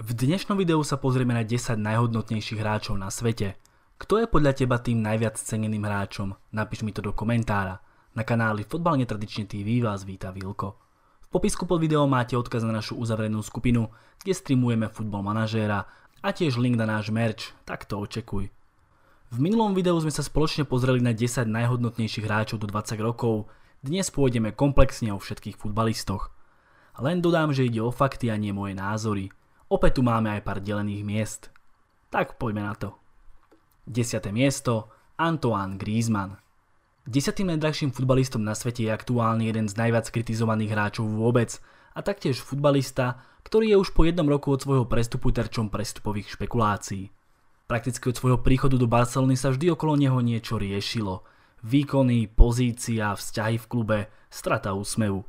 V dnešnom videu sa pozrieme na 10 najhodnotnejších hráčov na svete. Kto je podľa teba tým najviac ceneným hráčom? Napíš mi to do komentára. Na kanáli Fotbal netradične TV vás víta Vilko. V popisku pod videom máte odkaz na našu uzavrenú skupinu, kde streamujeme futbol manažéra a tiež link na náš merch, tak to očekuj. V minulom videu sme sa spoločne pozreli na 10 najhodnotnejších hráčov do 20 rokov, dnes pôjdeme komplexne o všetkých futbalistoch. Len dodám, že ide o fakty a nie moje názory – Opäť tu máme aj pár delených miest. Tak poďme na to. 10. miesto Antoine Griezmann. Desiatým najdrahším futbalistom na svete je aktuálny jeden z najviac kritizovaných hráčov vôbec a taktiež futbalista, ktorý je už po jednom roku od svojho prestupu terčom prestupových špekulácií. Prakticky od svojho príchodu do Barcelony sa vždy okolo neho niečo riešilo. Výkony, pozícia, vzťahy v klube, strata úsmevu.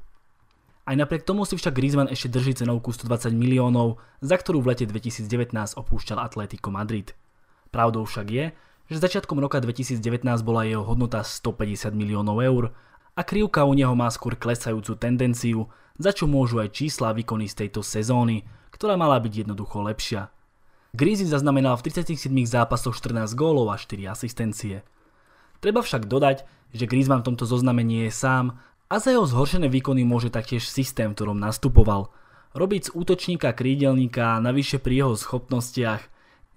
Aj napriek tomu si však Griezmann ešte drží cenovku 120 miliónov, za ktorú v lete 2019 opúšťal Atlético Madrid. Pravdou však je, že začiatkom roka 2019 bola jeho hodnota 150 miliónov eur a krivka u neho má skôr klesajúcu tendenciu, za čo môžu aj čísla výkony z tejto sezóny, ktorá mala byť jednoducho lepšia. Grízy zaznamenal v 37 zápasoch 14 gólov a 4 asistencie. Treba však dodať, že Griezmann v tomto zozname nie je sám a za jeho zhoršené výkony môže taktiež systém, v ktorom nastupoval. Robiť z útočníka krídelníka navyše pri jeho schopnostiach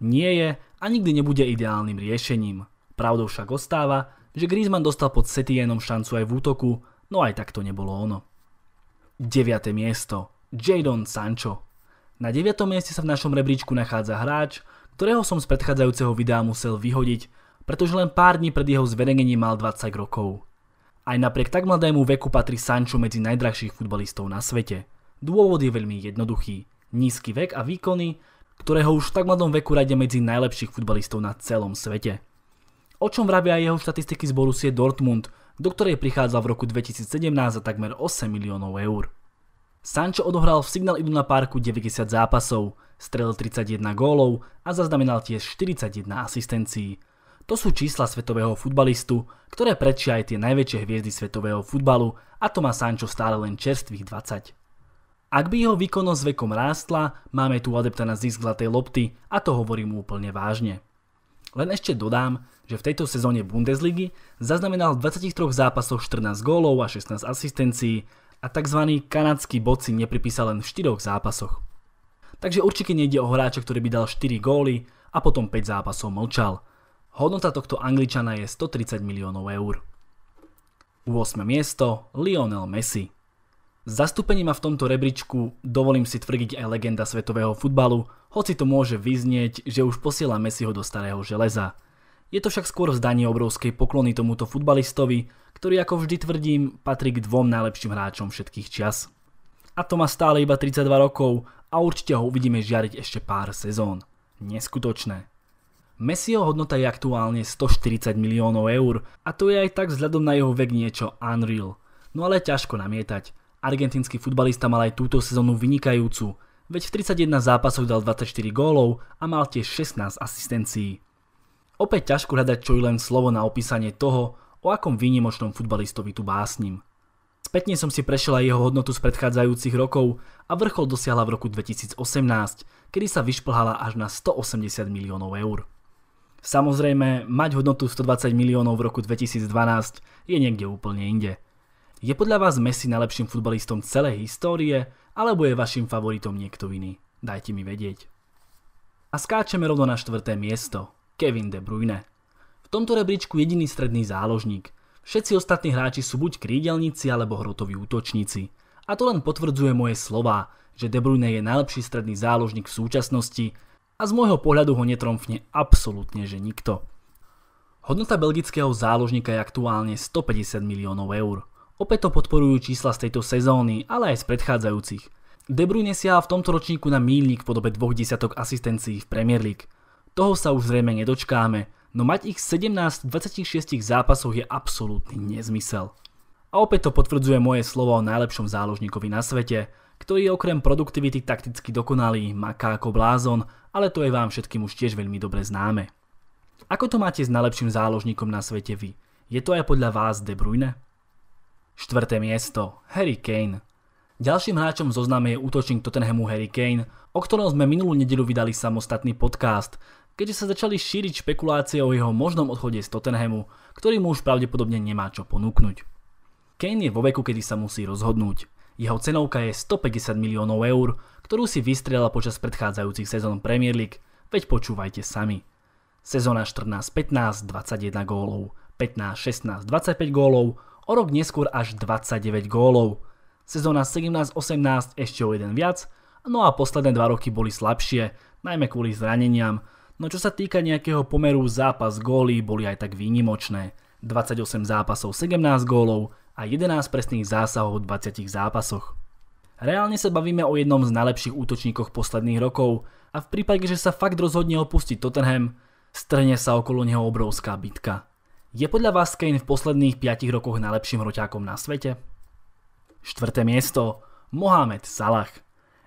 nie je a nikdy nebude ideálnym riešením. Pravdou však ostáva, že Griezmann dostal pod Setienom šancu aj v útoku, no aj tak to nebolo ono. 9. miesto Jadon Sancho Na 9. mieste sa v našom rebríčku nachádza hráč, ktorého som z predchádzajúceho videa musel vyhodiť, pretože len pár dní pred jeho zverejnením mal 20 rokov. Aj napriek tak mladému veku patrí Sancho medzi najdrahších futbalistov na svete. Dôvod je veľmi jednoduchý. Nízky vek a výkony, ktorého už v tak mladom veku rade medzi najlepších futbalistov na celom svete. O čom vravia jeho štatistiky z Borussia Dortmund, do ktorej prichádza v roku 2017 za takmer 8 miliónov eur. Sancho odohral v Signal Iduna Parku 90 zápasov, strelil 31 gólov a zaznamenal tiež 41 asistencií. To sú čísla svetového futbalistu, ktoré predčia aj tie najväčšie hviezdy svetového futbalu a to má Sancho stále len čerstvých 20. Ak by jeho výkonnosť vekom rástla, máme tu adepta na zisk zlatej lopty a to hovorím úplne vážne. Len ešte dodám, že v tejto sezóne Bundesligy zaznamenal v 23 zápasoch 14 gólov a 16 asistencií a tzv. kanadský bod si nepripísal len v 4 zápasoch. Takže určite nejde o hráča, ktorý by dal 4 góly a potom 5 zápasov mlčal – Hodnota tohto angličana je 130 miliónov eur. 8. miesto Lionel Messi. Zastúpenie ma v tomto rebríčku, dovolím si tvrdiť aj legenda svetového futbalu, hoci to môže vyznieť, že už posiela Messiho do starého železa. Je to však skôr zdanie obrovskej poklony tomuto futbalistovi, ktorý ako vždy tvrdím patrí k dvom najlepším hráčom všetkých čas. A to má stále iba 32 rokov a určite ho uvidíme žiariť ešte pár sezón. Neskutočné. Messiho hodnota je aktuálne 140 miliónov eur a to je aj tak vzhľadom na jeho vek niečo unreal. No ale ťažko namietať. Argentínsky futbalista mal aj túto sezónu vynikajúcu, veď v 31 zápasoch dal 24 gólov a mal tiež 16 asistencií. Opäť ťažko hľadať čo i len slovo na opísanie toho, o akom výnimočnom futbalistovi tu básnim. Spätne som si prešiel aj jeho hodnotu z predchádzajúcich rokov a vrchol dosiahla v roku 2018, kedy sa vyšplhala až na 180 miliónov eur. Samozrejme, mať hodnotu 120 miliónov v roku 2012 je niekde úplne inde. Je podľa vás Messi najlepším futbalistom celej histórie, alebo je vašim favoritom niekto iný? Dajte mi vedieť. A skáčeme rovno na štvrté miesto. Kevin De Bruyne. V tomto rebríčku jediný stredný záložník. Všetci ostatní hráči sú buď krídelníci alebo hrotoví útočníci. A to len potvrdzuje moje slova, že De Bruyne je najlepší stredný záložník v súčasnosti a z môjho pohľadu ho netromfne absolútne, že nikto. Hodnota belgického záložníka je aktuálne 150 miliónov eur. Opäť to podporujú čísla z tejto sezóny, ale aj z predchádzajúcich. De Bruyne siaha v tomto ročníku na mílnik v podobe dvoch desiatok asistencií v Premier League. Toho sa už zrejme nedočkáme, no mať ich 17 26 zápasoch je absolútny nezmysel. A opäť to potvrdzuje moje slovo o najlepšom záložníkovi na svete, ktorý je okrem produktivity takticky dokonalý, maká ako blázon, ale to je vám všetkým už tiež veľmi dobre známe. Ako to máte s najlepším záložníkom na svete vy? Je to aj podľa vás De Bruyne? Štvrté miesto Harry Kane Ďalším hráčom zoznáme je útočník Tottenhamu Harry Kane, o ktorom sme minulú nedelu vydali samostatný podcast, keďže sa začali šíriť špekulácie o jeho možnom odchode z Tottenhamu, ktorý mu už pravdepodobne nemá čo ponúknuť. Kane je vo veku, kedy sa musí rozhodnúť. Jeho cenovka je 150 miliónov eur, ktorú si vystrela počas predchádzajúcich sezón Premier League, veď počúvajte sami. Sezóna 14-15 21 gólov, 15-16 25 gólov, o rok neskôr až 29 gólov. Sezóna 17-18 ešte o jeden viac, no a posledné dva roky boli slabšie, najmä kvôli zraneniam, no čo sa týka nejakého pomeru zápas góly boli aj tak výnimočné. 28 zápasov 17 gólov, a 11 presných zásahov v 20 zápasoch. Reálne sa bavíme o jednom z najlepších útočníkoch posledných rokov a v prípade, že sa fakt rozhodne opustiť Tottenham, strne sa okolo neho obrovská bitka. Je podľa vás Kane v posledných 5 rokoch najlepším roťákom na svete? Štvrté miesto Mohamed Salah,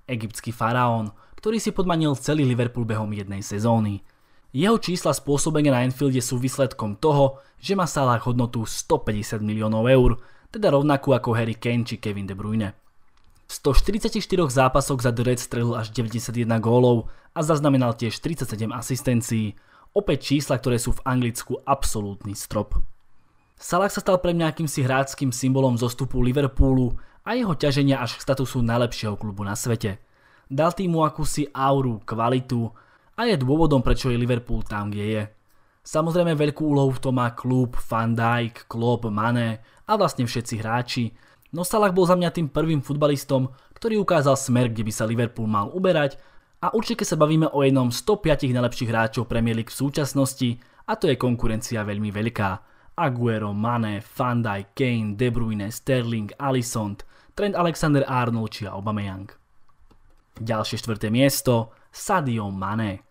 egyptský faraón, ktorý si podmanil celý Liverpool behom jednej sezóny. Jeho čísla spôsobenia na Enfielde sú výsledkom toho, že má Salah hodnotu 150 miliónov eur teda rovnakú ako Harry Kane či Kevin De Bruyne. V 144 zápasoch za The Reds strelil až 91 gólov a zaznamenal tiež 37 asistencií, opäť čísla, ktoré sú v Anglicku absolútny strop. Salah sa stal pre mňa akýmsi hráckým symbolom zostupu Liverpoolu a jeho ťaženia až k statusu najlepšieho klubu na svete. Dal týmu akúsi auru, kvalitu a je dôvodom, prečo je Liverpool tam, kde je. Samozrejme veľkú úlohu v tom má klub, Van Dijk, Klopp, Mane a vlastne všetci hráči. No Salah bol za mňa tým prvým futbalistom, ktorý ukázal smer, kde by sa Liverpool mal uberať a určite sa bavíme o jednom z 105 najlepších hráčov Premier League v súčasnosti a to je konkurencia veľmi veľká. Aguero, Mané, Van Dijk, Kane, De Bruyne, Sterling, Alisson, Trent Alexander-Arnold či Aubameyang. Ďalšie štvrté miesto Sadio Mané.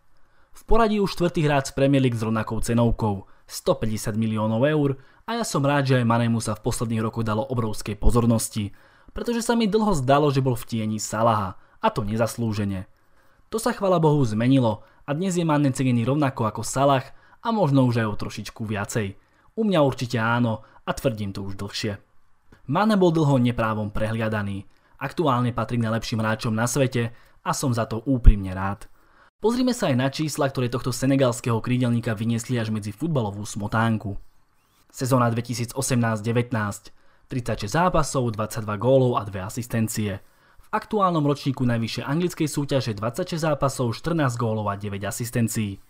V poradí už štvrtý hráč Premier League s rovnakou cenovkou 150 miliónov eur a ja som rád, že aj Manemu sa v posledných rokoch dalo obrovskej pozornosti, pretože sa mi dlho zdalo, že bol v tieni Salaha a to nezaslúžene. To sa chvala Bohu zmenilo a dnes je Mane cenený rovnako ako Salah a možno už aj o trošičku viacej. U mňa určite áno a tvrdím to už dlhšie. Mane bol dlho neprávom prehliadaný. Aktuálne patrí k najlepším hráčom na svete a som za to úprimne rád. Pozrime sa aj na čísla, ktoré tohto senegalského krídelníka vyniesli až medzi futbalovú smotánku. Sezóna 2018-19 36 zápasov, 22 gólov a 2 asistencie. V aktuálnom ročníku najvyššej anglickej súťaže 26 zápasov, 14 gólov a 9 asistencií.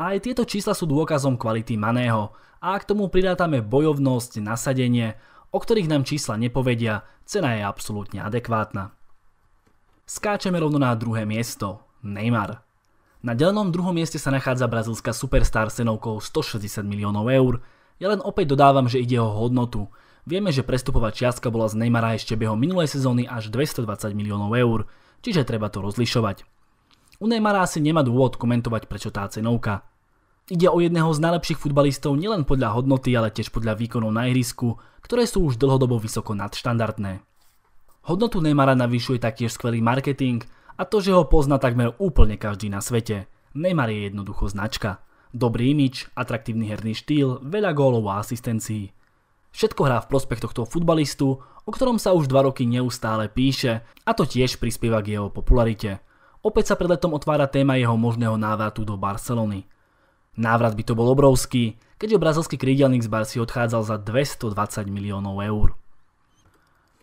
A aj tieto čísla sú dôkazom kvality Maného. A ak tomu pridátame bojovnosť, nasadenie, o ktorých nám čísla nepovedia, cena je absolútne adekvátna. Skáčeme rovno na druhé miesto. Neymar. Na ďalnom druhom mieste sa nachádza brazilská superstar s cenovkou 160 miliónov eur. Ja len opäť dodávam, že ide o hodnotu. Vieme, že prestupová čiastka bola z Neymara ešte behom minulej sezóny až 220 miliónov eur, čiže treba to rozlišovať. U Neymara asi nemá dôvod komentovať prečo tá cenovka. Ide o jedného z najlepších futbalistov nielen podľa hodnoty, ale tiež podľa výkonov na ihrisku, ktoré sú už dlhodobo vysoko nadštandardné. Hodnotu Neymara navyšuje taktiež skvelý marketing – a to, že ho pozná takmer úplne každý na svete. Neymar je jednoducho značka. Dobrý imič, atraktívny herný štýl, veľa gólov a asistencií. Všetko hrá v prospech tohto futbalistu, o ktorom sa už dva roky neustále píše a to tiež prispieva k jeho popularite. Opäť sa pred letom otvára téma jeho možného návratu do Barcelony. Návrat by to bol obrovský, keďže brazilský krídelník z Barsi odchádzal za 220 miliónov eur.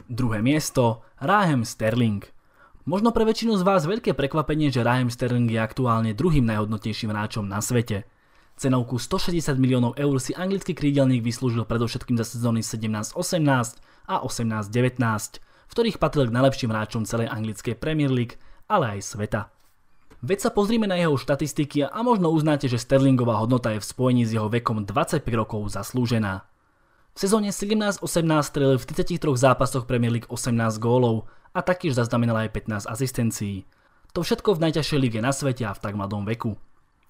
Druhé miesto, Raheem Sterling – Možno pre väčšinu z vás veľké prekvapenie, že Raheem Sterling je aktuálne druhým najhodnotnejším hráčom na svete. Cenovku 160 miliónov eur si anglický krídelník vyslúžil predovšetkým za sezóny 17-18 a 18-19, v ktorých patril k najlepším hráčom celej anglickej Premier League, ale aj sveta. Veď sa pozrime na jeho štatistiky a možno uznáte, že Sterlingová hodnota je v spojení s jeho vekom 25 rokov zaslúžená. V sezóne 17-18 strelil v 33 zápasoch Premier League 18 gólov a taktiež zaznamenal aj 15 asistencií. To všetko v najťažšej lige na svete a v tak mladom veku.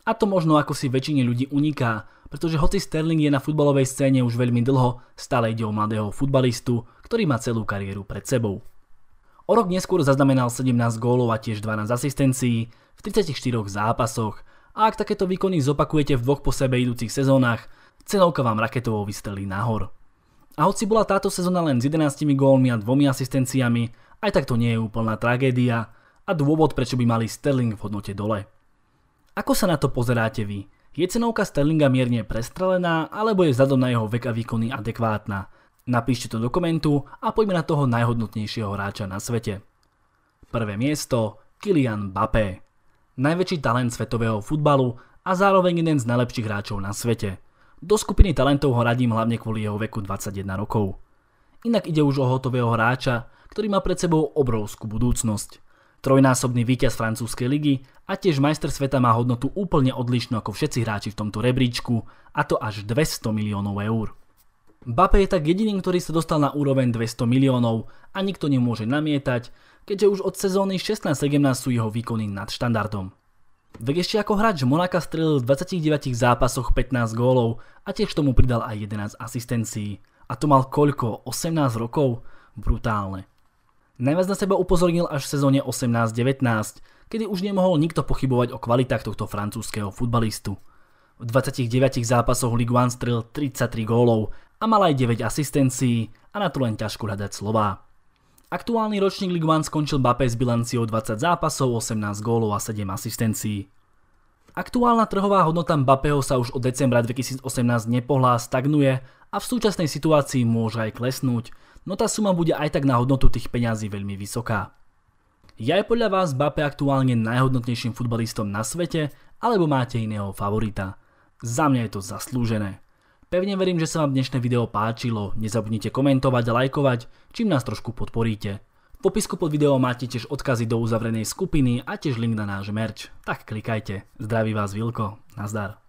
A to možno ako si väčšine ľudí uniká, pretože hoci Sterling je na futbalovej scéne už veľmi dlho, stále ide o mladého futbalistu, ktorý má celú kariéru pred sebou. O rok neskôr zaznamenal 17 gólov a tiež 12 asistencií v 34 zápasoch a ak takéto výkony zopakujete v dvoch po sebe idúcich sezónach, cenovka vám raketovo vystrelí nahor. A hoci bola táto sezóna len s 11 gólmi a dvomi asistenciami, aj tak to nie je úplná tragédia a dôvod, prečo by mali Sterling v hodnote dole. Ako sa na to pozeráte vy? Je cenovka Sterlinga mierne prestrelená, alebo je vzhľadom na jeho vek a výkony adekvátna? Napíšte to do komentu a poďme na toho najhodnotnejšieho hráča na svete. Prvé miesto Kylian Mbappé. Najväčší talent svetového futbalu a zároveň jeden z najlepších hráčov na svete. Do skupiny talentov ho radím hlavne kvôli jeho veku 21 rokov. Inak ide už o hotového hráča, ktorý má pred sebou obrovskú budúcnosť. Trojnásobný víťaz francúzskej ligy a tiež majster sveta má hodnotu úplne odlišnú ako všetci hráči v tomto rebríčku, a to až 200 miliónov eur. Bape je tak jediným, ktorý sa dostal na úroveň 200 miliónov a nikto nemôže namietať, keďže už od sezóny 16-17 sú jeho výkony nad štandardom. Vek ešte ako hráč Monaka strelil v 29 zápasoch 15 gólov a tiež tomu pridal aj 11 asistencií. A to mal koľko? 18 rokov? Brutálne. Najviac na seba upozornil až v sezóne 18-19, kedy už nemohol nikto pochybovať o kvalitách tohto francúzského futbalistu. V 29 zápasoch Ligue 1 strel 33 gólov a mal aj 9 asistencií a na to len ťažko hľadať slová. Aktuálny ročník Ligue 1 skončil Bape s bilanciou 20 zápasov, 18 gólov a 7 asistencií. Aktuálna trhová hodnota Mbappého sa už od decembra 2018 nepohlá, stagnuje a v súčasnej situácii môže aj klesnúť, no tá suma bude aj tak na hodnotu tých peňazí veľmi vysoká. Ja je podľa vás Bape aktuálne najhodnotnejším futbalistom na svete, alebo máte iného favorita? Za mňa je to zaslúžené. Pevne verím, že sa vám dnešné video páčilo, nezabudnite komentovať a lajkovať, čím nás trošku podporíte. V popisku pod videom máte tiež odkazy do uzavrenej skupiny a tiež link na náš merch, tak klikajte. Zdraví vás Vilko, nazdar.